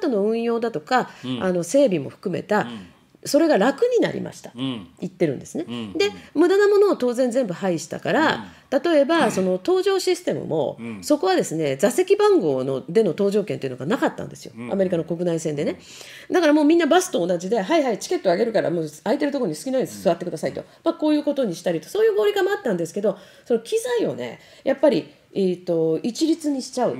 後の運用だとか、あの整備も含めた、それが楽になりました、うん、言ってるんですね。うん、で無駄なものを当然全部廃したから、うん、例えば、その搭乗システムも、そこはですね座席番号のでの搭乗券というのがなかったんですよ、アメリカの国内線でね。だからもうみんなバスと同じで「はいはいチケットあげるからもう空いてるところに好きなように座ってくださいと」まあ、こういうことにしたりとそういう合理化もあったんですけどその機材をねやっぱり、えーと、と一律にしちゃう。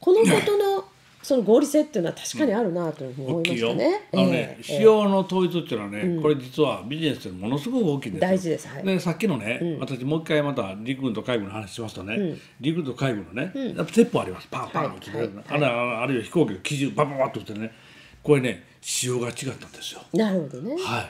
このことのその合理性っていうのは確かにあるなというふうに思いましたね。あのね、使用の統一っていうのはね、これ実はビジネスでものすごく大きいんです大事です。でさっきのね、私もう一回また陸軍と海軍の話しますとね、陸軍と海軍のね、やっぱ鉄砲あります。パンパン打つ、はいあるいは飛行機の機銃バババっと打ってね、これね仕様が違ったんですよ。なるほどね。は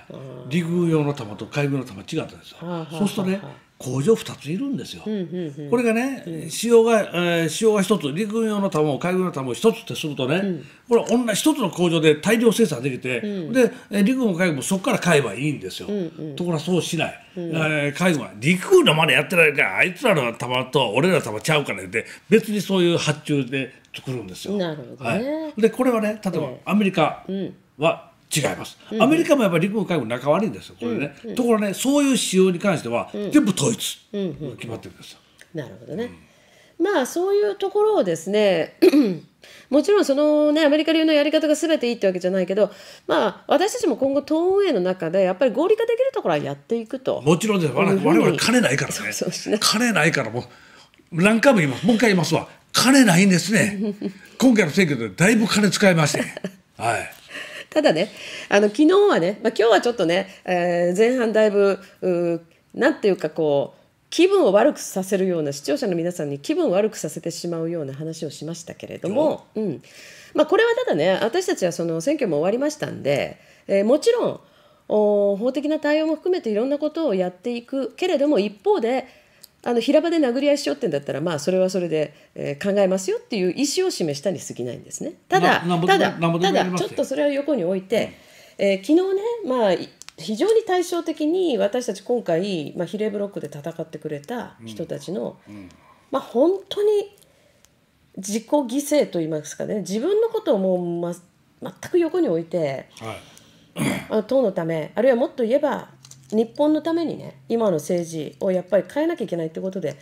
い。陸軍用の弾と海軍の弾違ったんですよ。そうするとね。工場2ついるんですよ、うんうんうん、これがね、うん、塩が、えー、が1つ陸軍用の卵海軍のの卵1つってするとね、うん、これ同じ1つの工場で大量生産できて、うん、で陸軍も海軍もそこから買えばいいんですよ、うんうん、ところがそうしない、うん、えー、海軍は陸軍のまでやってないからあいつらの玉と俺らの玉ちゃうからで別にそういう発注で作るんですよ。なるほど、ねはい、でこれはね例えばアメリカは、違います、アメリカもやっぱり陸軍海軍仲悪いんですよこれね、ところねそういう仕様に関しては全部統一、決まってるんですよ。なるほどね、まあそういうところをですね もちろんそのねアメリカ流のやり方が全ていいってわけじゃないけどまあ私たちも今後党運営の中でやっぱり合理化できるところはやっていくともちろんです我々金ないからねそうそうね金ないからもう何回も言いますもう一回言いますわ金ないんですね 今回の選挙でだいぶ金使いまして、はい。ただね、あの、昨日はね、まあ、今日はちょっとね、えー、前半だいぶ、なんていうかこう、気分を悪くさせるような視聴者の皆さんに気分を悪くさせてしまうような話をしましたけれども、うんまあ、これはただね私たちはその選挙も終わりましたんで、えー、もちろん法的な対応も含めていろんなことをやっていくけれども一方であの平場で殴り合いしようってんだったらまあそれはそれで、えー、考えますよっていう意思を示したに過ぎないんですね。ただただただちょっとそれは横に置いて、えー、昨日ねまあ非常に対照的に私たち今回、まあ、比例ブロックで戦ってくれた人たちの、うんうん、まあ、本当に自己犠牲と言いますかね自分のことをもう、ま、全く横に置いて、はい、あの党のためあるいはもっと言えば日本のためにね今の政治をやっぱり変えなきゃいけないってことで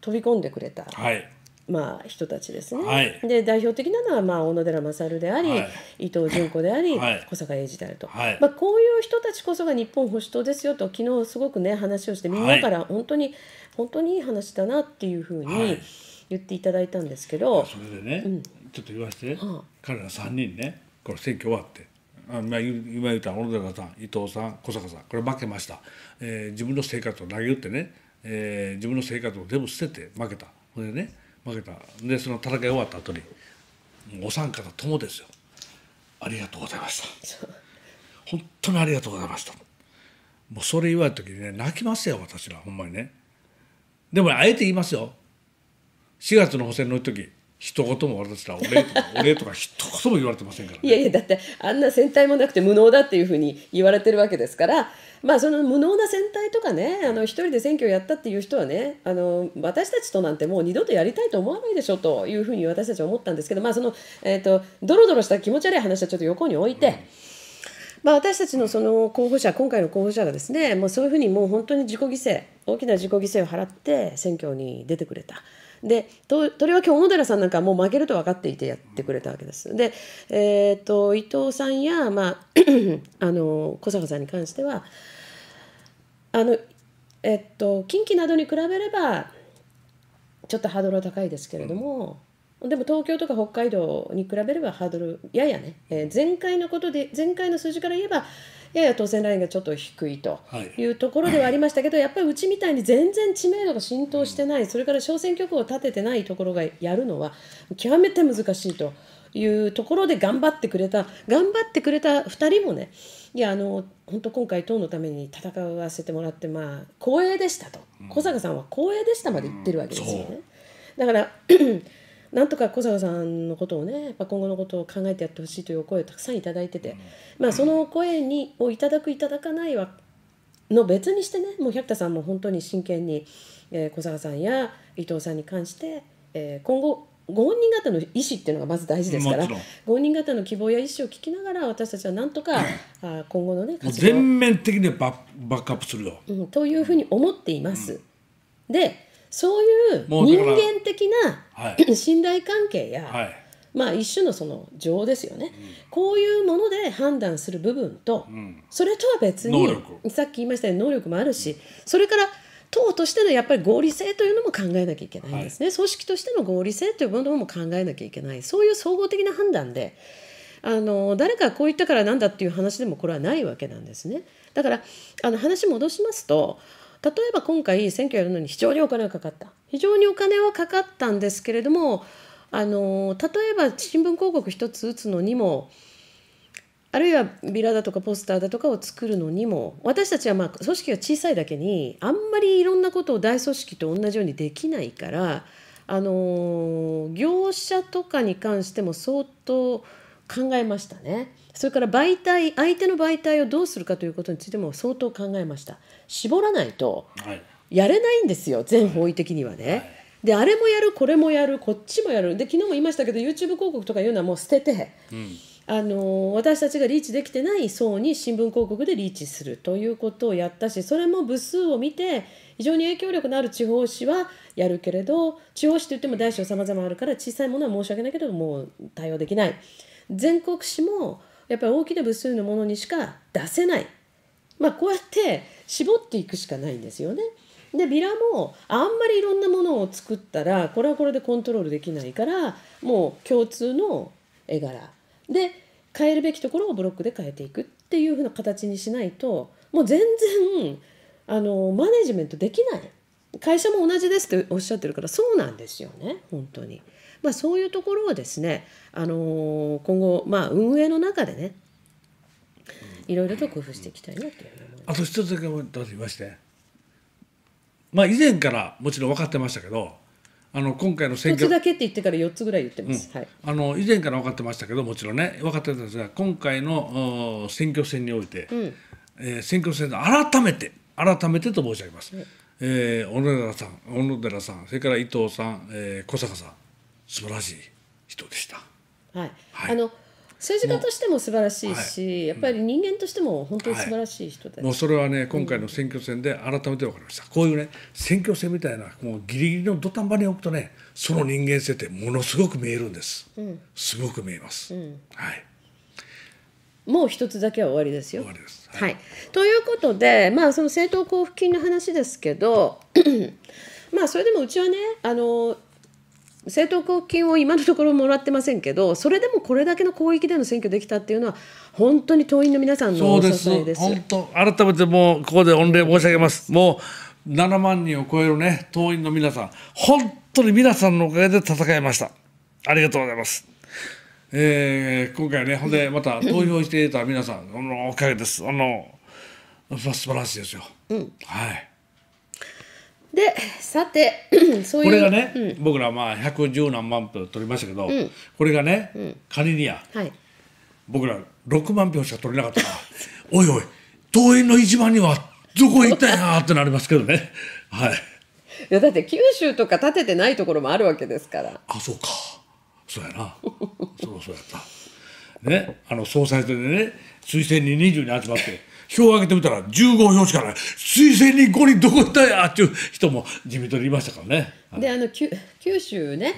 飛び込んでくれた、はい、まあ、人たちですね。はい、で代表的なのは、まあ、小野寺勝であり、はい、伊藤純子であり、小坂英二であると、まあ、こういう人たちこそが日本保守党ですよと昨日すごくね話をしてみんなから本当に、本当にいい話だなっていうふうに言っていただいたんですけど、それでね、うん、ちょっと言わせて、はあ、彼ら3人ねこれ選挙終わって今言った小野寺さん伊藤さん小坂さんこれ負けました、えー、自分の生活を投げ打ってね、えー、自分の生活を全部捨てて負けたそれでね負けたでその戦い終わった後にお三方ともですよありがとうございました本当にありがとうございましたもうそれ言われた時にね泣きますよ私らほんまにねでもあえて言いますよ4月の補選の時一言も俺たちお礼とか お礼とか一言も言われてませんから、ね、いやいやだってあんな戦隊もなくて無能だっていうふうに言われてるわけですからまあその無能な戦隊とかねあの一人で選挙やったっていう人はねあの私たちとなんてもう二度とやりたいと思わないでしょというふうに私たちは思ったんですけどまあその、えーと、とドロドロした気持ち悪い話はちょっと横に置いて。うんまあ、私たちのその候補者今回の候補者がですねもうそういうふうにもう本当に自己犠牲大きな自己犠牲を払って選挙に出てくれた。でととりわけ小野寺さんなんかもう負けると分かっていてやってくれたわけです。で、えーと、伊藤さんや、まあ、あの小坂さんに関してはあの、えっと、近畿などに比べればちょっとハードルは高いですけれども、でも東京とか北海道に比べればハードルややね、えー、前回のことで前回の数字から言えばやや当選ラインがちょっと低いというところではありましたけど、はい、やっぱりうちみたいに全然知名度が浸透してない、それから小選挙区を立ててないところがやるのは極めて難しいというところで頑張ってくれた頑張ってくれた2人もねいやあの本当今回党のために戦わせてもらってまあ光栄でしたと、小坂さんは光栄でしたまで言ってるわけですよね。だからなんとか小坂さんのことをねやっぱ今後のことを考えてやってほしいというお声をたくさん頂いてて、まあ、その声にをいただくいただかないはの別にしてねもう百田さんも本当に真剣に、えー、小坂さんや伊藤さんに関して、えー、今後ご本人方の意思っていうのがまず大事ですからご本人方の希望や意思を聞きながら私たちはなんとかあ今後のね全面的にババックアップするよ、うん、というふうに思っています。うん、でそういう人間的な、はい、信頼関係や、はい、まあ一種のその情ですよね、うん、こういうもので判断する部分と、うん、それとは別にさっき言いましたように能力もあるし、うん、それから党としてのやっぱり合理性というのも考えなきゃいけないですね、はい、組織としての合理性というものも考えなきゃいけないそういう総合的な判断であの誰かこう言ったからなんだっていう話でもこれはないわけなんですね。だからあの話戻しますと例えば今回選挙やるのに非常にお金がかかった非常にお金はかかったんですけれどもあの例えば新聞広告一つ打つのにもあるいはビラだとかポスターだとかを作るのにも私たちはまあ組織が小さいだけにあんまりいろんなことを大組織と同じようにできないからあの業者とかに関しても相当考えましたねそれから媒体相手の媒体をどうするかということについても相当考えました絞らないとやれないんですよ、全方位的にはね。はいであれもやるこれもやるこっちもやるで昨日も言いましたけど YouTube 広告とかいうのはもう捨てて、うん、あの私たちがリーチできてない層に新聞広告でリーチするということをやったしそれも部数を見て非常に影響力のある地方紙はやるけれど地方紙といっても大小さまざまあるから小さいものは申し訳ないけどもう対応できない。全国紙もやっぱり大きな部数のものにしか出せない、まあ、こうやって絞っていくしかないんですよね。でビラもあんまりいろんなものを作ったらこれはこれでコントロールできないからもう共通の絵柄で変えるべきところをブロックで変えていくっていうふうな形にしないともう全然あのマネジメントできない会社も同じですっておっしゃってるからそうなんですよね本当に。まあ、そういうところをですね、あの今後、まあ、運営の中でねいろいろと工夫していきたいなというあと一つだけ出いましてまあ以前からもちろん分かってましたけどあの今回の選挙一つだけって言ってから4つぐらい言ってます、うんはい、あの以前から分かってましたけどもちろんね分かってたんですが今回の選挙戦において、うん、えー、選挙戦で改めて改めてと申し上げます、えー、小野寺さん小野寺さんそれから伊藤さん、えー、小坂さん素晴らしい人でした。はい、はい、あの政治家としても素晴らしいし、はい、やっぱり人間としても本当に素晴らしい人で、はい、もうそれはね今回の選挙戦で改めて分かりました、うん、こういうね選挙戦みたいなもうギリギリの土壇場に置くとねその人間性ってものすごく見えるんです、うん、すごく見えます、うん、はいもう一つだけは終わりですよ。終わりです、はい、はい、ということで、まあ、その政党交付金の話ですけど まあそれでもうちはねあの政党交付金を今のところもらってませんけどそれでもこれだけの広域での選挙できたっていうのは本当に党員の皆さんのお支えです本当改めてもうここで御礼申し上げますもう7万人を超えるね党員の皆さん本当に皆さんのおかげで戦いましたありがとうございます。えー、今回ねほんでまた投票していた皆さんのおかげですあの素晴らしいですよ、うん、はいでさて そういうこれがね、うん、僕らまあ110何万票取りましたけど、うん、これがね、うん、仮にや、はい、僕ら6万票しか取れなかったら おいおい党員の一番にはどこ行ったやなってなりますけどね はい。いやだって九州とか建ててないところもあるわけですからあそうかそうやな そうそうやったねあの総裁選でね推薦に20に集まって票を上げてみたら15票しかない推薦人5人どこ行ったやっていう人も自民党にいましたからね。であの九州ね、はい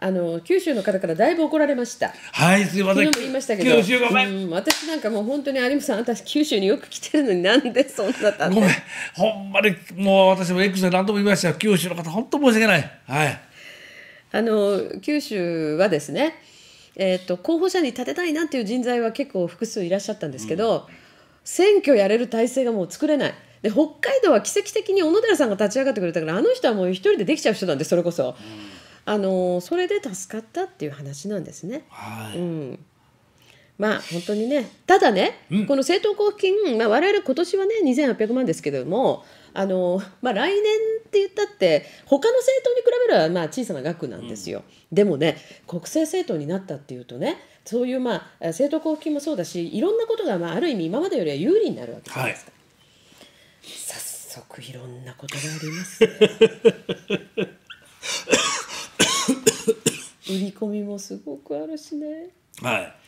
あの九州の方からだいぶ怒られました。はい、すみません。昨日も言いましたけど、九州ごめん。ん私なんかもう本当に有馬さん、私九州によく来てるのになんでそんなだごめん。ほんまにもう私もエクスで何度も言いました九州の方本当申し訳ない。はい。あの九州はですね、えっ、ー、と候補者に立てたいなっていう人材は結構複数いらっしゃったんですけど。うん選挙やれる体制がもう作れない。で北海道は奇跡的に小野寺さんが立ち上がってくれたからあの人はもう一人でできちゃう人なんでそれこそ、うん、あのそれで助かったっていう話なんですね。はい、うんまあ本当にねただね、うん、この政党交付金、まあ、我々今年はね2800万ですけれどもあの、まあ、来年って言ったって他の政党に比べればまあ小さな額なんですよ、うん、でもね国政政党になったっていうとねそういうまあ政党交付金もそうだしいろんなことがまあある意味今までよりは有利になるわけじゃないですか。早速いろんなことがあります、ね、売り込みもすごくあるしね。はい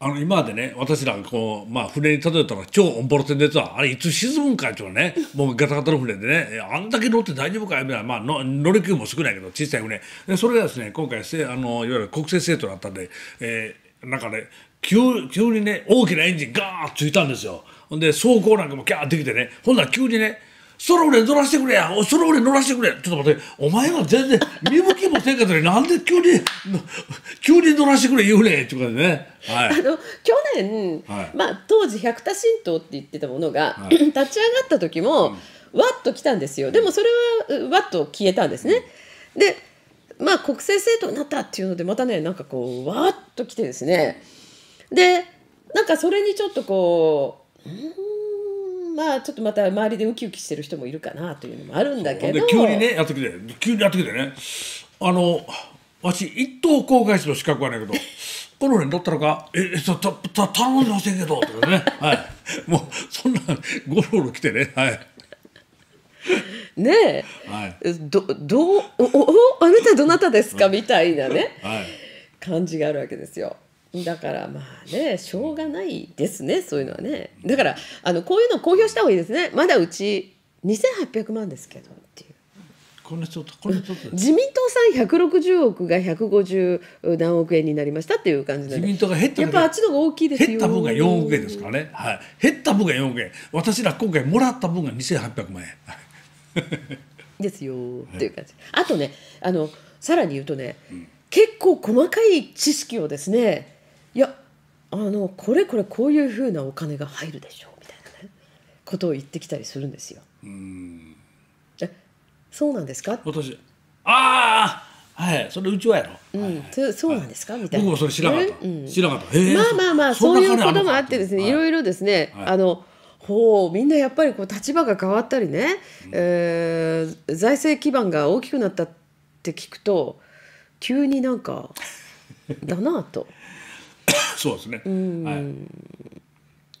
あの今までね私らこう、まあ、船に例えたら超オンボロ船でやあれいつ沈むんかっていうねもうガタガタの船でねあんだけ乗って大丈夫かみたいな、まあ、の乗り気も少ないけど小さい船でそれがですね今回せあのいわゆる国政政党だったんで、えー、なんかね急急にね大きなエンジンガーッついたんですよ。ほんで走行なんかもキャーってきてねほんなら急にねそれ俺乗らせてくれやおそれ俺乗らせてくれちょっと待ってお前は全然見向きもせんかったのになんで急に急に乗らせてくれ言うねんってことでね、はい、あの去年、はい、まあ、当時百田新党って言ってたものが、はい、立ち上がった時も、うん、わっと来たんですよでもそれはわっと消えたんですね。うん、でまあ国政政党になったっていうのでまたねなんかこうわっと来てですねでなんかそれにちょっとこううんまあちょっとまた周りでウキウキしてる人もいるかなというのもあるんだけど急にねやってきて急にやってきてねあのわし一等航海士の資格はないけど この辺だったのか、え、た、た、た、頼んでませんけど、とかね、はい。もう、そんな、ゴロゴロ来てね、はい。ねえ、はい、ど、どう、お、お、あなたどなたですか、みたいなね、はい、感じがあるわけですよ。だからまあねしょうがないですねそういうのはねだからあのこういうの公表した方がいいですねまだうち2800万ですけどっていう。こちょっとこちょっと自民党さん160億が150何億円になりましたっていう感じなんで自民党が減ったやっぱあっちの方が大きいですよ減った分が4億円ですからね、はい、減った分が4億円私ら今回もらった分が2800万円ですよっていう感じ、あとねあのさらに言うとね、うん、結構細かい知識をですねいやあのこれこれこういうふうなお金が入るでしょうみたいなねことを言ってきたりするんですよ。うんえそうなんですか今年ああはいそれうちはやろ。うん、はい、そうなんですか、はい、みたいな。僕もそれ知らなかった。うん、知らなかった。まあまあまあそういうこともあってですね、はい、いろいろですね、はい、あの。ほうみんなやっぱりこう立場が変わったりね、うん、えー、財政基盤が大きくなったって聞くと急になんかだなと そうですね、はい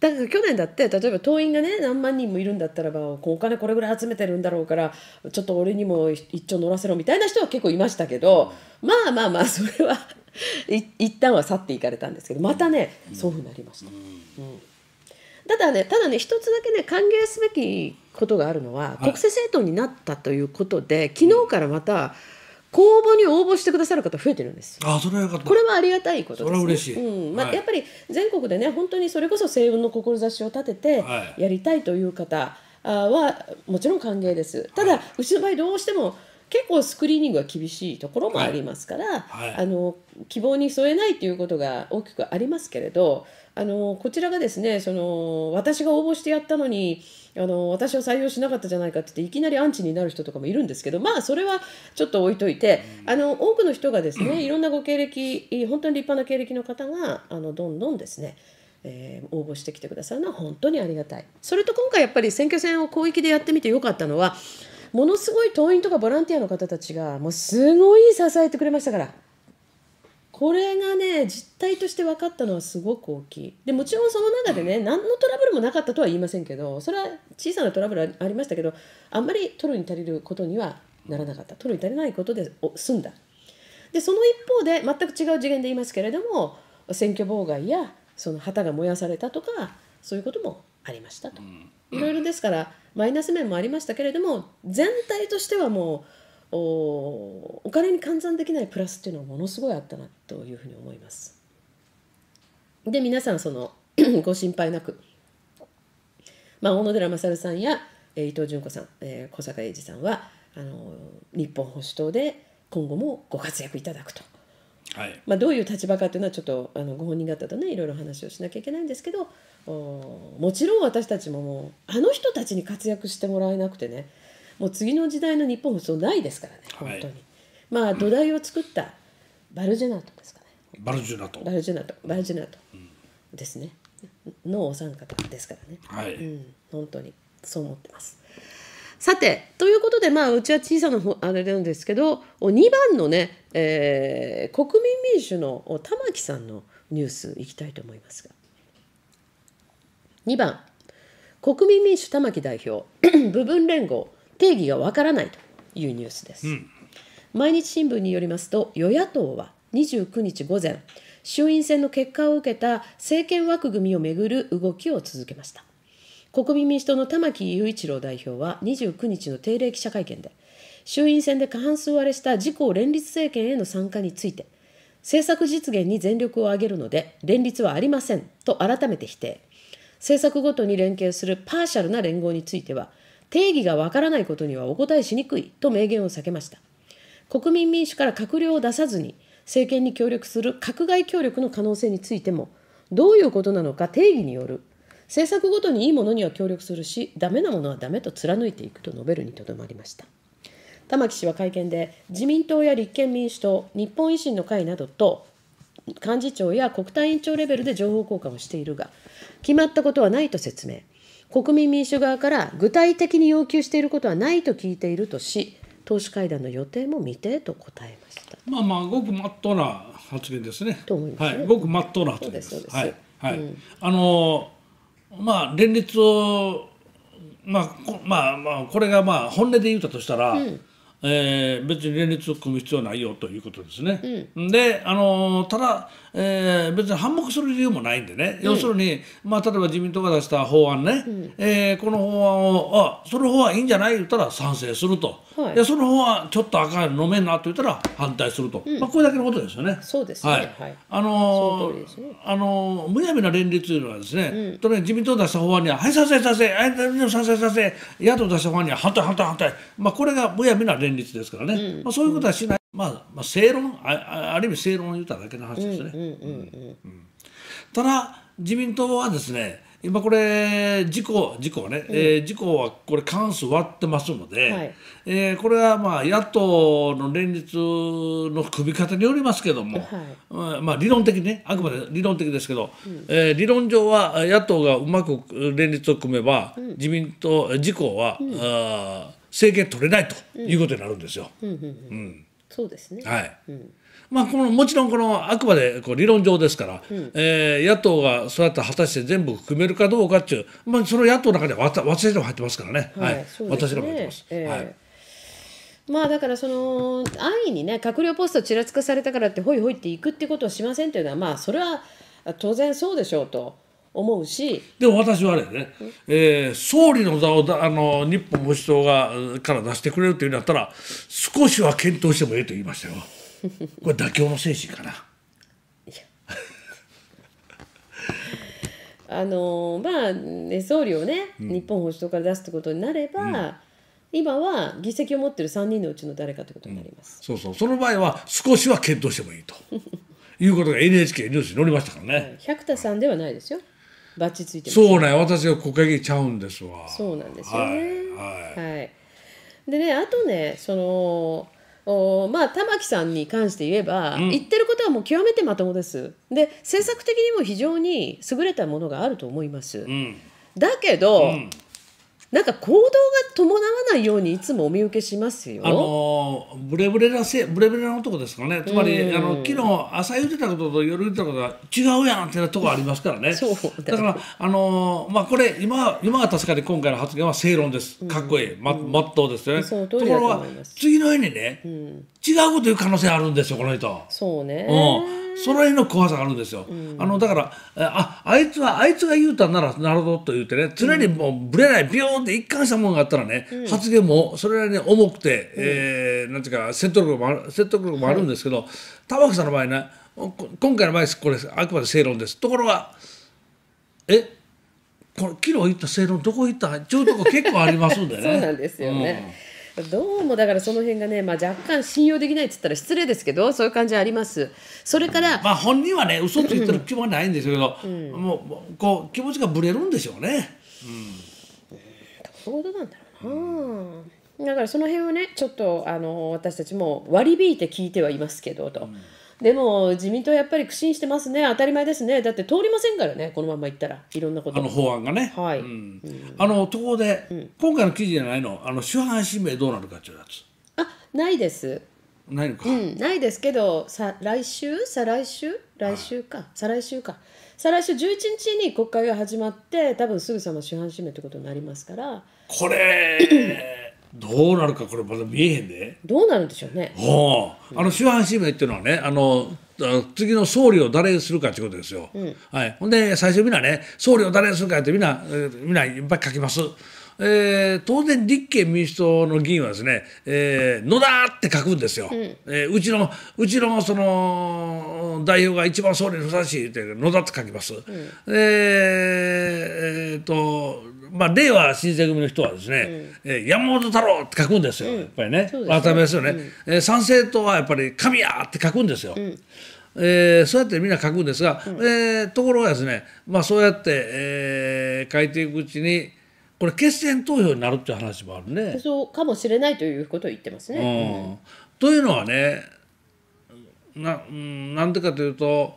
だから去年だって例えば党員がね何万人もいるんだったらばお金これぐらい集めてるんだろうからちょっと俺にも一丁乗らせろみたいな人は結構いましたけど、うん、まあまあまあそれは 一旦は去っていかれたんですけどまたね、うん、そうなりました。うん、ただねただね一つだけね歓迎すべきことがあるのは、はい、国政政党になったということで昨日からまた、うん公募に応募してくださる方増えてるんですあそれはよかったこれはありがたいことです、ね、それは嬉しい、うんまあ、はい、やっぱり全国でね本当にそれこそ声雲の志を立ててやりたいという方はもちろん歓迎ですただ、うちの場合どうしても結構スクリーニングは厳しいところもありますから、はいはい、あの希望に添えないということが大きくありますけれどあのこちらがですねその私が応募してやったのにあの私は採用しなかったじゃないかって言っていきなりアンチになる人とかもいるんですけどまあそれはちょっと置いといて、うん、あの多くの人がですねいろんなご経歴本当に立派な経歴の方があのどんどんですねえー、応募してきてくださるのは本当にありがたい。それと今回やっぱり選挙戦を広域でやってみてよかったのはものすごい党員とかボランティアの方たちがもうすごい支えてくれましたからこれがね実態として分かったのはすごく大きいでもちろんその中でね何のトラブルもなかったとは言いませんけどそれは小さなトラブルありましたけどあんまり取るに足りることにはならなかった取るに足りないことで済んだでその一方で全く違う次元で言いますけれども選挙妨害やその旗が燃やされたとかそういうこともありましたと。いろいろですからマイナス面もありましたけれども全体としてはもうおお金に換算できないプラスっていうのはものすごいあったなというふうに思います。で皆さんその ご心配なく、まあ、小野寺勝さんや、え伊藤純子さん、え小坂英二さんはあの日本保守党で今後もご活躍いただくと。はいまあ、どういう立場かというのはちょっとあのご本人方とねいろいろ話をしなきゃいけないんですけどもちろん私たちももうあの人たちに活躍してもらえなくてねもう次の時代の日本そうないですからね本当に、はい、まあ土台を作ったバルジェナートですかねバルジェナートバルジェナートバルジェナートですね、のお三方ですからね、はい、うん、本当にそう思ってます。さてということでまあうちは小さなあれなんですけど2番のね、えー、国民民主の玉木さんのニュースいきたいと思いますが2番国民民主玉木代表 部分連合定義がわからないというニュースです、うん、毎日新聞によりますと与野党は29日午前衆院選の結果を受けた政権枠組みをめぐる動きを続けました国民民主党の玉木雄一郎代表は29日の定例記者会見で衆院選で過半数割れした自公連立政権への参加について政策実現に全力を挙げるので連立はありませんと改めて否定政策ごとに連携するパーシャルな連合については定義がわからないことにはお答えしにくいと明言を避けました国民民主から閣僚を出さずに政権に協力する閣外協力の可能性についてもどういうことなのか定義による政策ごとにいいものには協力するしダメなものはダメと貫いていくと述べるにとどまりました玉木氏は会見で自民党や立憲民主党日本維新の会などと幹事長や国対委員長レベルで情報交換をしているが決まったことはないと説明国民民主側から具体的に要求していることはないと聞いているとし党首会談の予定も未定と答えましたまあまあごくまっとうな発言ですね。と思います、ね、はい、ごくまっとうな発言です。ですですはい、はい、うん、あのーまあ連立をまあまあまあこれがまあ本音で言うたとしたら、うんえー、別に連立を組む必要ないよということですね。うん、で、あのただ、えー、別に反目する理由もないんでね、うん、要するに、まあ、例えば自民党が出した法案ね、うん、えー、この法案をあその法案いいんじゃない言ったら賛成すると、はい、いやその法案ちょっとあかん飲めんなと言ったら反対すると、うん、まあ、これだけのことですよね。そうですね、はいはい、あのーね、あのー、むやみな連立というのはですね、とね自民党出した法案には「はい賛成賛成」「はい賛成賛成」野党出した法案には「反対反対反対」まあ、これがむやみな連立連立ですからね、うん、まあ、そういうことはしない、まあ、まあ、正論あある意味正論を言っただけの話ですね。ただ自民党はですね今これ事故事故ね、うん、えー、事故はこれ関数割ってますので、はい、えー、これはまあ野党の連立の組み方によりますけども、はい、まあ理論的ねあくまで理論的ですけど、うん、えー、理論上は野党がうまく連立を組めば、自民党自公は、うん、あ政権取れないということになるんですよ。そうですね、はいまあ、このもちろんこのあくまでこう理論上ですから、うん、えー、野党がそうやって果たして全部組めるかどうかっていう、まあ、その野党の中ではわ私でも入ってますからね、はい、はい、ね私でも入ってます。えー、はいまあだからその安易にね閣僚ポストちらつかされたからってほいほいっていくってことをしませんというのはまあそれは当然そうでしょうと思うしでも私はあれね、えー、総理の座をだあの日本保守党がから出してくれるというんだったら少しは検討してもええと言いましたよ。これ妥協の精神かな。あのまあ、ね、総理をね、うん、日本保守党から出すってことになれば、うん、今は議席を持ってる3人のうちの誰かということになります、うん、そうそうその場合は少しは検討してもいいと いうことが NHK ニュースに載りましたからね百田さんではないですよ、はいバッチついてます、ね、そうね私が木陰ちゃうんですわそうなんですよねはい、はい、はい、でねあとねそのおまあ玉木さんに関して言えば、うん、言ってることはもう極めてまともですで政策的にも非常に優れたものがあると思います、うん、だけど、うんなんか行動が伴わないようにいつもお見受けしますよ。あのブレブレなせブレブレな男ですかね。つまり、あの昨日朝言ってたことと夜言ってたことは違うやんってなとこありますからね。そうだからあのまあこれ今今は確かに今回の発言は正論です。かっこいい、ままっとうですよね。ところが次の日にね、うん、違うこと言う可能性あるんですよこの人。そうね。うんその辺の怖さがあるんですよ、うん、あのだからああいつはあいつが言うたんならなるほどと言ってね常にもうぶれないビヨーンって一貫したものがあったらね、うん、発言もそれなりに重くて、うん、えー、なんていうか説得力もある説得力もあるんですけど、はい、玉さんの場合ね今回の場合これあくまで正論ですところがえこの、昨日言った正論どこ行ったちょうとこ結構ありますんでね。そうなんですよね、うんどうもだからその辺がね、まあ、若干信用できないっつったら失礼ですけどそういう感じありますそれから、まあ、本人はね嘘ついてる気はないんですけど、うん、もうこう気持ちがぶれるんでしょうね。うん、どうなんだろうな、だからその辺をねちょっとあの私たちも割り引いて聞いてはいますけどと。うんでも自民党やっぱり苦心してますね、当たり前ですね、だって通りませんからね、このままいったら、いろんなことあの法案がね、はいうんうん、あのところで、うん、今回の記事じゃないの、あの主犯指名どうなるかっていうやつ。あないです。ないのか、うん、ないですけど、さ来週、再来週、来週か、はい、再来週か、再来週11日に国会が始まって、多分すぐさま主犯指名ということになりますから。これ どうなるかこれまだ見えへんでどうなるんでしょうねはああの主犯指名っていうのはねあの次の総理を誰するかってことですよ、うんはい、ほんで最初みんなね総理を誰にするかってみんなみんないっぱい書きます、えー、当然立憲民主党の議員はですね「えー、野田!」って書くんですよ、うん、えー、うちのうちのその代表が一番総理にふさわしいって野田って書きます、うん、えー、えー、とまあ、令和新選組の人はですね、山本太郎って書くんですよ、やっぱりね渡辺、ですよね、うんえー、参政党はやっぱり神谷って書くんですよ。うんえー、そうやってみんな書くんですが、うん、えー、ところがですね、まあ、そうやって、えー、書いていくうちにこれ決選投票になるっていう話もあるね。そうかもしれないということを言ってますね。うん、というのはねななんでかというと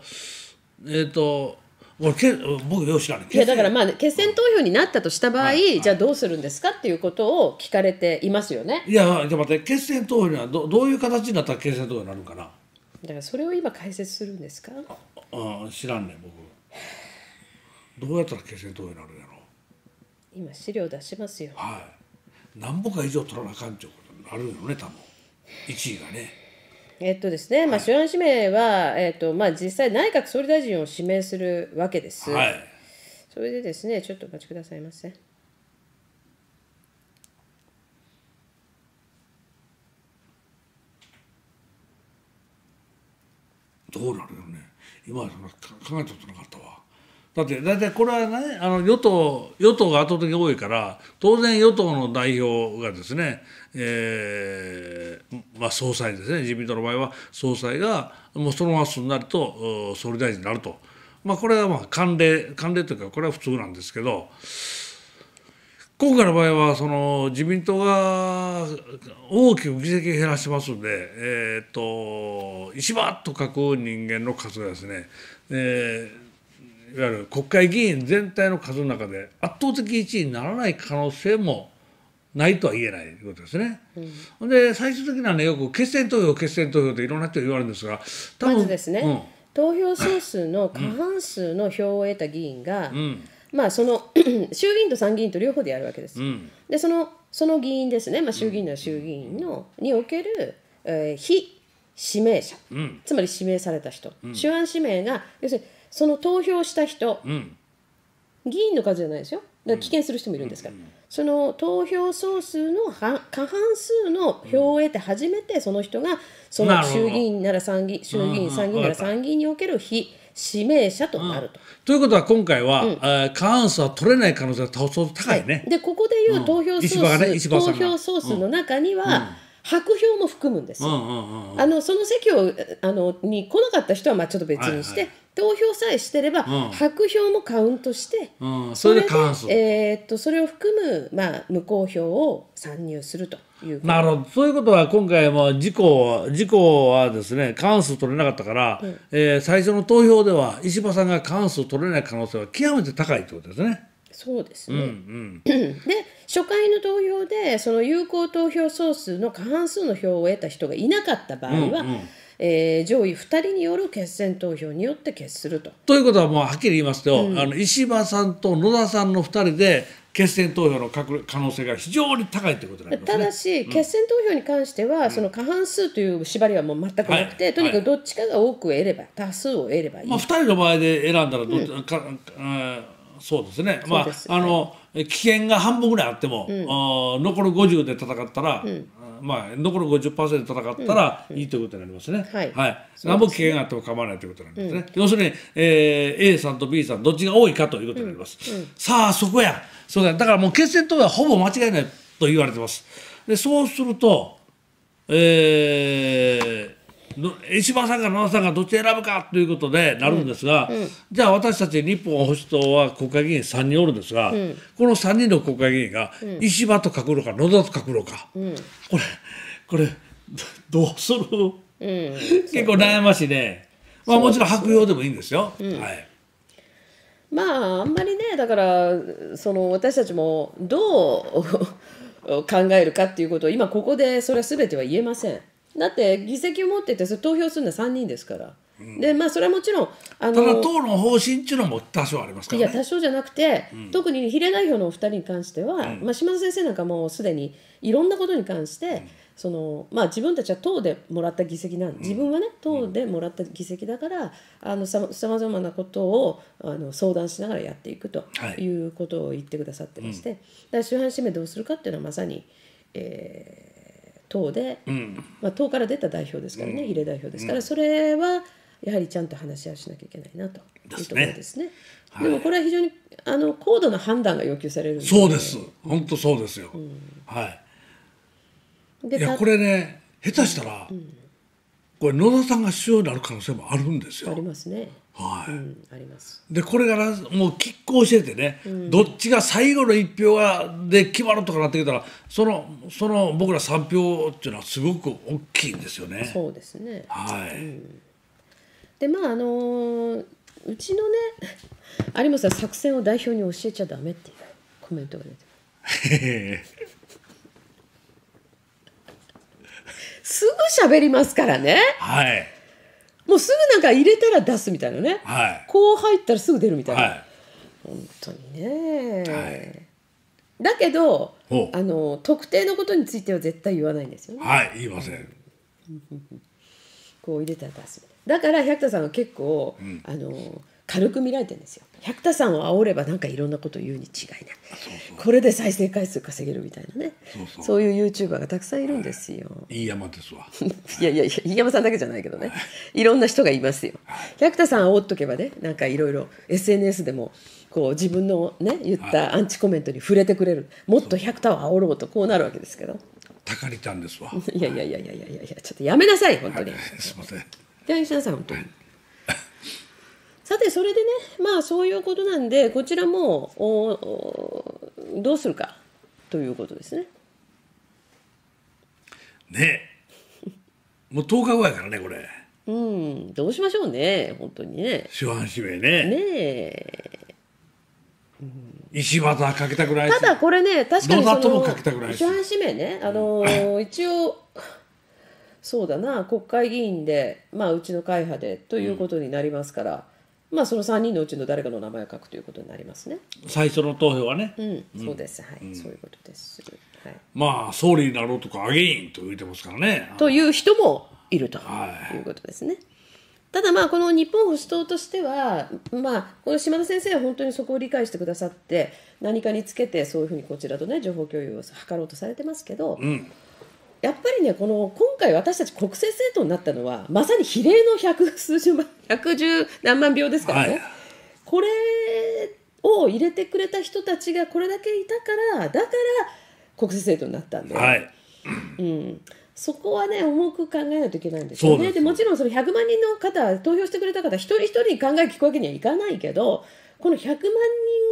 えっ、ー、と俺け僕よう知らないいやだからまあ決選投票になったとした場合、はいはい、じゃあどうするんですかっていうことを聞かれていますよねいやじゃあ待って決選投票にはどどういう形になったら決選投票になるかなだからそれを今解説するんですかああ知らんね僕どうやったら決選投票になるやろう今資料出しますよはい何本か以上取らなあかんっていうことになるよね多分1位がねえっとですね、まあ、首班指名は、えっとまあ、実際、内閣総理大臣を指名するわけです。はい、それでですね、ちょっとお待ちくださいませ。どうなるよね。今は考えたことなかったわ。だって大体これはねあの与党与党が圧倒的に多いから当然与党の代表がですね、えーまあ、総裁ですね自民党の場合は総裁がもうそのままになると総理大臣になると、まあ、これはまあ慣例慣例というかこれは普通なんですけど今回の場合はその自民党が大きく議席減らしてますんで、えー、と石破と書く人間の数がですね、えーいわゆる国会議員全体の数の中で圧倒的1位にならない可能性もないとは言えないということですね。うん、で最終的にはねよく決選投票決選投票っていろんな人言われるんですが多分まずですね、うん、投票総数の過半数の票を得た議員が、うん、まあその 衆議院と参議院と両方でやるわけです。でそのその議員ですね、まあ、衆議院の衆議院の、における、えー、非指名者、つまり指名された人、手腕指名が要するにその投票した人、うん議員の数じゃないですよだから棄権する人もいるんですから、その投票総数の半過半数の票を得て初めてその人がその衆議院なら参議衆議院参議院なら参議院における非指名者となると。ということは今回は、え過半数は取れない可能性が高いね。でここでいう投票総数、投票総数の中には、白票も含むんですあのその席をあのに来なかった人はまあちょっと別にして、はいはい、投票さえしてれば、うん、白票もカウントして、うん、それでえー、っとそれを含むまあ無効票を参入するというなるほどそういうことは今回も事故事故はですね過半数取れなかったから、うん、えー、最初の投票では石破さんが過半数取れない可能性は極めて高いということですね。そうですね、うんうん、で初回の投票でその有効投票総数の過半数の票を得た人がいなかった場合は、うんうん、えー、上位2人による決選投票によって決すると。ということはもうはっきり言いますと、うん、あの石破さんと野田さんの2人で決選投票の可能性が非常に高いということなん、ね、ただし、うん、決選投票に関しては、うん、その過半数という縛りはもう全くなくて、はい、とにかくどっちかが多く得れば、はい、多数を得ればいい。まあ、2人の場合で選んだらどっち、うん、かあそうですね、まあ、ね、あの危険が半分ぐらいあっても、うん、残る50で戦ったら、うん、まあ、残る50%で戦ったらいいということになりますね。はい、はい、何も危険があっても構わないということになりますね。要するに、えー、A さんと B さんどっちが多いかということになります。さあそこやそうだだからもう決戦投票はほぼ間違いないと言われてます。でそうすると、え石破さんか野田さんがどっち選ぶかということでなるんですが、うんうん、じゃあ私たち日本保守党は国会議員3人おるんですが、うん、この3人の国会議員が石破と書くのか野田と書くのか、これこれどうする、結構悩ましいね、まあ、もちろん白用でもいいんですよ。はいまああんまりねだからその私たちもどう考えるかっていうことを今ここでそれは全ては言えません。だって議席を持っててそれ投票するのは3人ですから。うん、でまあ、それはもちろんあの党の方針っていうのも多少ありますから、ね、いや多少じゃなくて、うん、特に比例代表のお二人に関しては、うん、まあ、島田先生なんかもうすでにいろんなことに関して、そのまあ、自分たちは党でもらった議席なん自分はね党でもらった議席だからさまざまなことをあの相談しながらやっていくということを言ってくださってまして、だから主犯指名どうするかっていうのはまさに、えー、党で、まあ、党から出た代表ですからね、比例代表ですから、それはやはりちゃんと話し合いしなきゃいけないなというところですね。でもこれは非常にあの高度な判断が要求されるそうです本当そうですよ、はいでいやこれね下手したら、これ野田さんが首相になる可能性もあるんですよありますねはい、うん、ありますでこれがもう拮抗しててね、うん、どっちが最後の1票がで決まるとかなってきたらそのその僕ら3票っていうのはすごく大きいんですよね。そうですね、はい、うん、でまああのー、うちのね有本さん作戦を代表に教えちゃダメっていうコメントが出て すぐ喋りますからね。はいもうすぐなんか入れたら出すみたいなね、はい、こう入ったらすぐ出るみたいな、はい、本当にね、はい、だけどあの特定のことについては絶対言わないんですよねはい言いません こう入れたら出すだから百田さんは結構、うん、あの軽く見られてるんですよ百田さんを煽ればなんかいろんなことを言うに違いないこれで再生回数稼げるみたいなねそういう YouTuber がたくさんいるんですよ、はい、い山ですわ いやいや飯山さんだけじゃないけどね、はい、いろんな人がいますよ、はい、百田さん煽っとけばねなんかいろいろ SNS でもこう自分のね言ったアンチコメントに触れてくれるもっと百田を煽ろうとこうなるわけですけどたかりちゃんですわ いやいやいやいやいやいやちょっとやめなさい本当に、はい、すいませんやめなさい本当に。さて、それでね、まあそういうことなんで、こちらもどうするかということですね。ねもう10日後やからね、これ。うん、どうしましょうね、本当にね。主犯指名ね。ねえ。石綿かけたくらいただこれね確かにその一般指名ね、あのー一応そうだな国会議員で、まあ、うちの会派でということになりますから、まあその3人のうちの誰かの名前を書くということになりますね。最初の投票はね。うん、そうです。はい、うん、そういうことです。はい、まあ総理になろうとかアゲインと言ってますからね。という人もいるということですね。はい、ただまあこの日本保守党としては、まあ、この島田先生は本当にそこを理解してくださって何かにつけてそういうふうにこちらとね情報共有を図ろうとされてますけど、うん、やっぱりねこの今回私たち国政政党になったのはまさに比例の百数十万百十何万票ですからね、はい、これを入れてくれた人たちがこれだけいたからだから国政政党になったんで、はい、うん、そこはね重く考えないといけないんですよねでもちろんその100万人の方投票してくれた方一人一人に考え聞くわけにはいかないけどこの100万人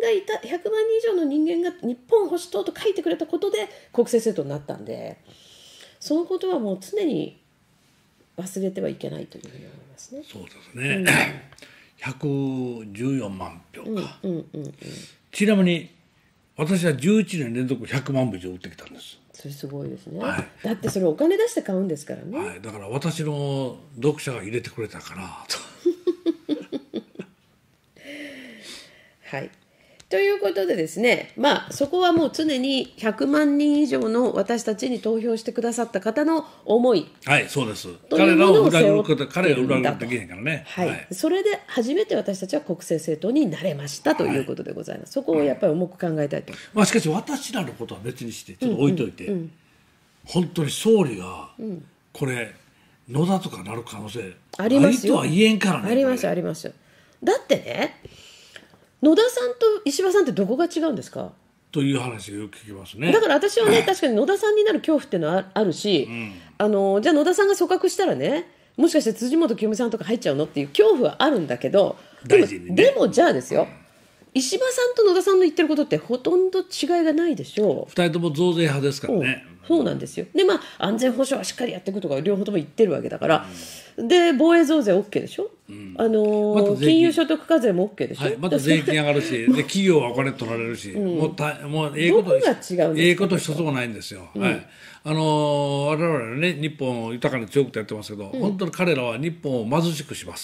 がいた100万人以上の人間が日本保守党と書いてくれたことで国政政党になったんで。そのことはもう常に忘れてはいけないというふうに思いますね。そうですね、百十四万票か、ちなみに私は十一年連続百万部以上売ってきたんですそれすごいですね、はい、だってそれお金出して買うんですからね、はい、だから私の読者が入れてくれたかなと はいということでですね、まあ、そこはもう常に100万人以上の私たちに投票してくださった方の思い。はい、そうです。彼らを裏切ること、彼らを裏切るできへんからね。はい。それで初めて私たちは国政政党になれましたということでございます。はい、そこをやっぱり重く考えたいと。まあ、しかし私らのことは別にして、ちょっと置いといて、うんうんうん、本当に総理が、これ、野田とかなる可能性、ありますよ。とは言えんからね。ありますありますだってね、野田さんと石破さんってどこが違うんですかという話をよく聞きますねだから私はね、確かに野田さんになる恐怖っていうのはあるし、うん、あのじゃあ野田さんが組閣したらねもしかして辻元清美さんとか入っちゃうのっていう恐怖はあるんだけどでもね、でもじゃあですよ石破さんと野田さんの言ってることってほとんど違いがないでしょう2人とも増税派ですからね、そうなんですよでまあ安全保障はしっかりやっていくとか両方とも言ってるわけだから、うんで防衛増税 OK でしょ、うん、あのーま、金融所得課税も OK でしょ、はい、また税金上がるしで企業はお金取られるし、うん、もうたもうええことええこと一つもないんですよ、うん、はいあのー、我々ね日本を豊かに強くてやってますけど、本当に彼らは日本を貧しくします